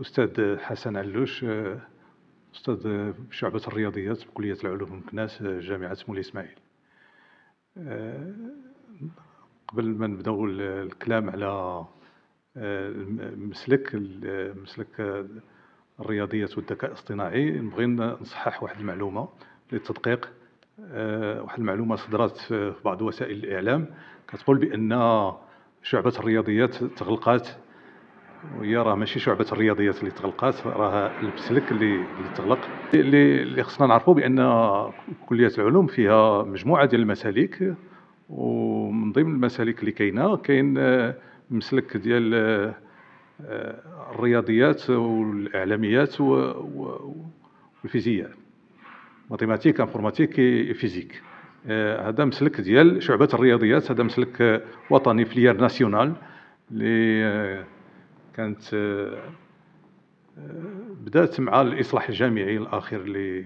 أستاذ حسن علوش أستاذ شعبة الرياضيات بكلية العلوم المكناس جامعة مولاي إسماعيل قبل ما نبداو الكلام على مسلك مسلك الرياضيات والذكاء الاصطناعي نبغي نصحح واحد المعلومه للتدقيق واحد المعلومه صدرت في بعض وسائل الاعلام كتقول بان شعبه الرياضيات تغلقات وهي راه ماشي شعبه الرياضيات اللي تغلقات راها البسلك اللي اللي تغلق اللي اللي خصنا نعرفوا بان كليه العلوم فيها مجموعه ديال المسالك ومن ضمن المسالك اللي كاينه كاين مسلك ديال آه، الرياضيات والاعلاميات والفيزياء ماتيماتيك انفورماتيك فيزيك آه، هذا مسلك ديال شعبه الرياضيات هذا مسلك وطني في ليير ناسيونال اللي آه، كانت آه، بدات مع الاصلاح الجامعي الاخير اللي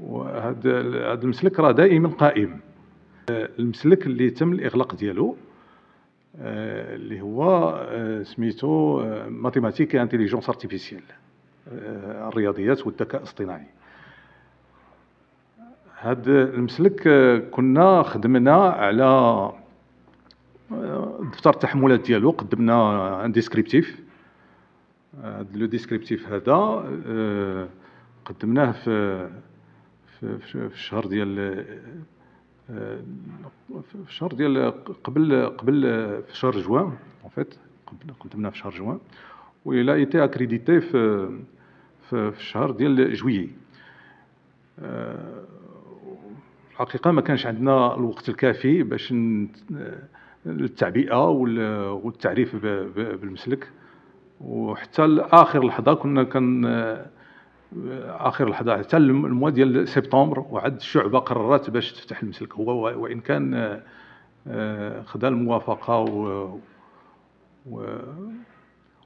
وهذا هذا المسلك راه دائما قائم آه، المسلك اللي تم الاغلاق ديالو آه، اللي هو سميتو ماتيماتيك انتيليجونس ارتيفيسيال الرياضيات والذكاء الاصطناعي هذا المسلك كنا خدمنا على دفتر التحملات ديالو قدمنا ان ديسكريبتيف لو ديسكريبتيف هذا آه، قدمناه في في, في الشهر ديال آه، في الشهر ديال قبل قبل في شهر جوان اون فيت قدمناه في شهر جوان ولا ايتي اكريديتي في في الشهر ديال جويي الحقيقه آه، ما كانش عندنا الوقت الكافي باش التعبئه والتعريف بالمسلك وحتى لاخر لحظه كنا كان اخر لحظه حتى الموا ديال سبتمبر وعد الشعبه قررت باش تفتح المسلك هو وان كان آه، خدا الموافقه و,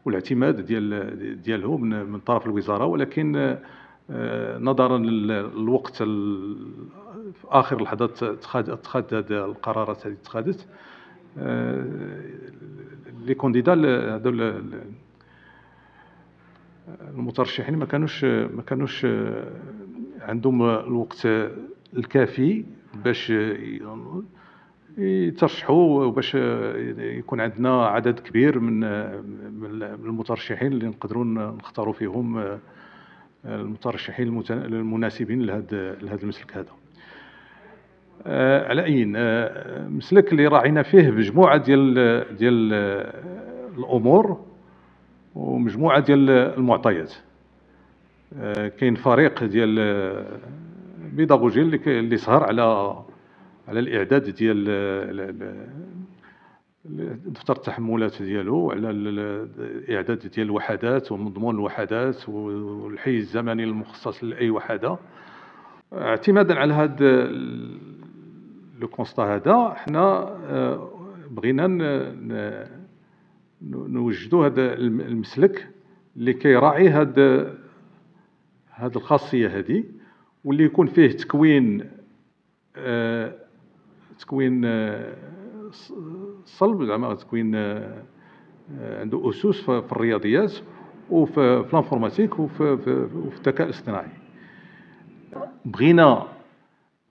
والاعتماد ديال ديالو من, من طرف الوزاره ولكن آه، نظرا للوقت في اخر لحظه تخاد تخاد القرارات هذه اتخذت آه، لي كونديدا هذول المترشحين ما كانوش ما كانوش آه، عندهم الوقت الكافي باش يترشحوا وباش يكون عندنا عدد كبير من المترشحين اللي نقدروا نختاروا فيهم آه، المترشحين المناسبين لهذا المسلك هذا آه، على اين آه، مسلك اللي راعينا فيه مجموعه ديال ديال آه، الامور ومجموعه ديال المعطيات كاين فريق ديال بيداغوجي اللي سهر على على الاعداد ديال دفتر التحملات ديالو على الاعداد ديال الوحدات ومضمون الوحدات والحيز الزمني المخصص لاي وحده اعتمادا على هذا لو كونستا هذا حنا آه، بغينا نوجدوا هذا المسلك اللي كيراعي هاد هذه الخاصيه هذه واللي يكون فيه تكوين آه تكوين آه صلب زعما تكوين آه عنده اسس في الرياضيات وفي الانفورماتيك وفي الذكاء الاصطناعي بغينا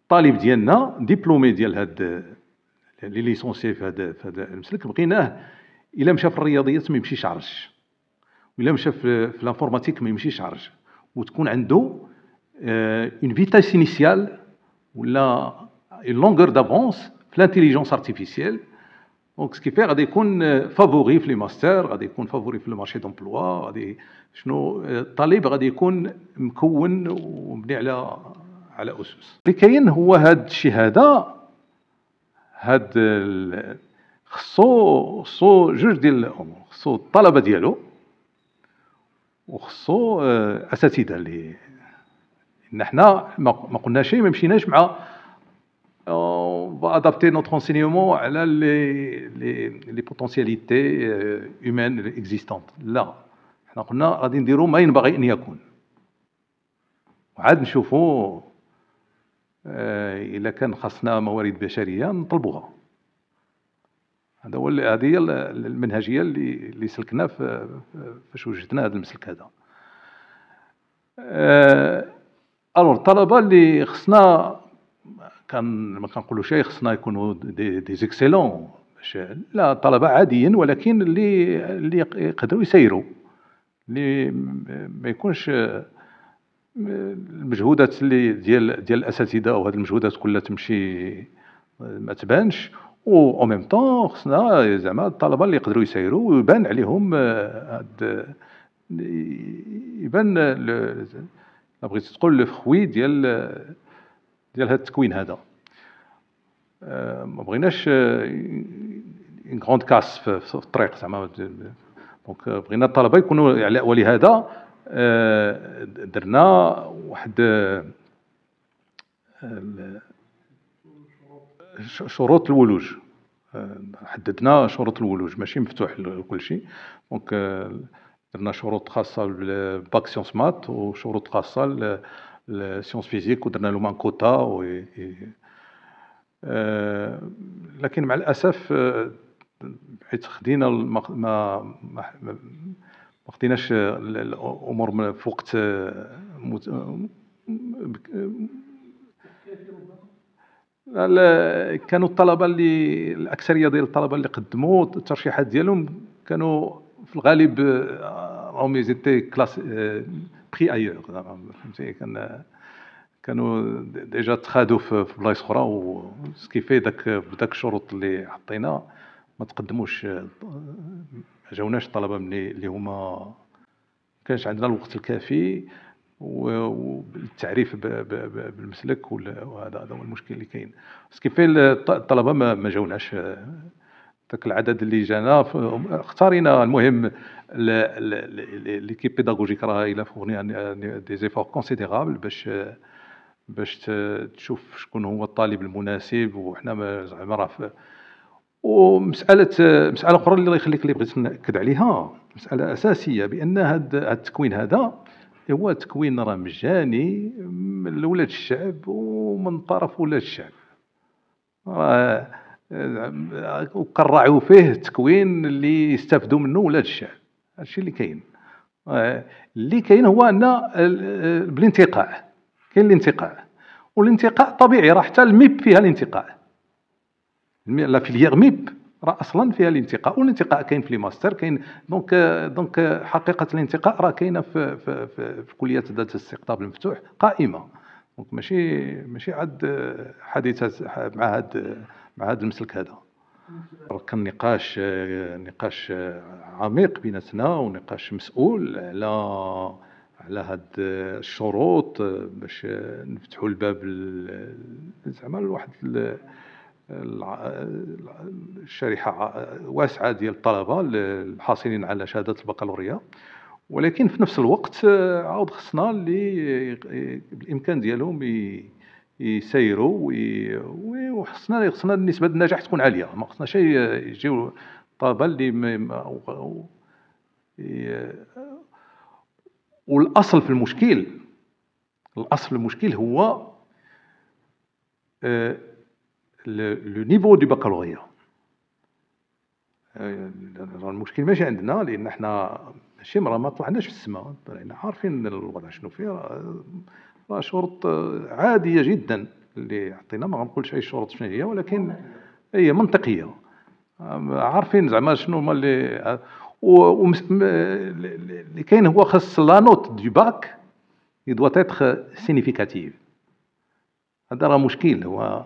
الطالب ديالنا ديبلومي ديال هاد لي ليسونسي في هاد في هاد المسلك لقيناه الا مشى في الرياضيات ما يمشيش عرج ولا مشى في, لانفورماتيك ما يمشيش عرج وتكون عنده اون فيتاس انيسيال ولا اون لونغور دافونس في لانتيليجونس ارتيفيسيال دونك سكي فيه غادي يكون فافوري في لي ماستر غادي يكون فافوري في لو مارشي دومبلوا غادي شنو آه، الطالب غادي يكون مكون ومبني على على اسس اللي كاين هو هاد الشيء هذا هاد خصو خصو جوج ديال الامور خصو الطلبه ديالو وخصو آه، اساتذه اللي ان حنا ما قلناش ما مشيناش مع ادابتي نوتر انسينيومون على لي لي لي بوتونسياليتي هومان اكزيستونت لا حنا قلنا غادي نديرو ما ينبغي ان يكون وعاد نشوفو آه، إلا كان خاصنا موارد بشرية نطلبوها هذا هو هذه هي المنهجية اللي اللي سلكنا فاش وجدنا هذا المسلك هذا الو آه، الطلبة اللي خصنا كان ما كنقولوا شيء خصنا يكونوا دي, دي زيكسيلون لا طلبة عاديين ولكن اللي اللي يقدروا يسيروا اللي ما يكونش المجهودات اللي ديال ديال الاساتذه وهاد المجهودات كلها تمشي ما تبانش و او ميم طون خصنا زعما الطلبه اللي يقدروا يسيروا ويبان عليهم آه، هاد يبان آه، لا بغيتي تقول لو فخوي ديال آه، ديال هاد التكوين هذا ما بغيناش اون كاس في الطريق زعما دونك بغينا الطلبه يكونوا على ولهذا آه، درنا واحد آه، شروط الولوج آه، حددنا شروط الولوج ماشي مفتوح لكل شيء دونك درنا شروط خاصه بالباك سيونس مات وشروط خاصه للسيونس فيزيك ودرنا لهم ان كوتا و... لكن مع الاسف حيت خدينا ما ما خديناش الامور في وقت مت... كانوا الطلبه اللي الاكثريه ديال الطلبه اللي قدموا الترشيحات ديالهم كانوا في الغالب راهم يزيتي كلاس بري ايور فهمتي كان كانوا ديجا تخادوا في بلايص اخرى وسكيفي داك بداك الشروط اللي حطينا ما تقدموش جاوناش طلبه ملي اللي هما كانش عندنا الوقت الكافي والتعريف بالمسلك وهذا هذا هو المشكل اللي كاين بس كيف الطلبه ما جاوناش ذاك العدد اللي جانا اختارينا المهم ليكيب بيداغوجيك راه الى فورني دي زيفور كونسيديرابل باش باش تشوف شكون هو الطالب المناسب وحنا زعما راه ومساله مساله اخرى اللي يخليك اللي بغيت ناكد عليها مساله اساسيه بان هذا التكوين هذا هو تكوين راه مجاني من ولاد الشعب ومن طرف ولاد الشعب راه آه، وقرعوا فيه التكوين اللي يستافدوا منه ولاد الشعب هادشي اللي كاين آه، اللي كاين هو ان بالانتقاء كاين الانتقاء والانتقاء طبيعي راه حتى الميب فيها الانتقاء لا فيليير ميب راه اصلا فيها الانتقاء والانتقاء كاين في لي ماستر كاين دونك دونك حقيقه الانتقاء راه كاينه في في في, في كليات ذات الاستقطاب المفتوح قائمه دونك ماشي ماشي عاد حادثه مع هاد مع هاد المسلك هذا كان نقاش نقاش عميق بيناتنا ونقاش مسؤول على على هاد الشروط باش نفتحوا الباب زعما لواحد الشريحه واسعه ديال الطلبه الحاصلين على شهاده البكالوريا ولكن في نفس الوقت عاود خصنا اللي بالامكان ديالهم يسيروا وخصنا خصنا نسبه النجاح تكون عاليه ما خصناش يجيو الطلبه اللي والاصل في المشكل الاصل في المشكل هو آه، le, le niveau du baccalauréat المشكل euh, ماشي عندنا لان حنا ماشي مرة ما طلعناش في السماء رانا عارفين الوضع شنو فيه آه، راه شروط آه، عاديه جدا اللي عطينا ما غنقولش اي شروط شنو هي ولكن هي منطقيه آه، عارفين زعما شنو هما اللي اللي كاين هو خاص لا نوت دو باك يدوا تيتر سينيفيكاتيف هذا راه مشكل هو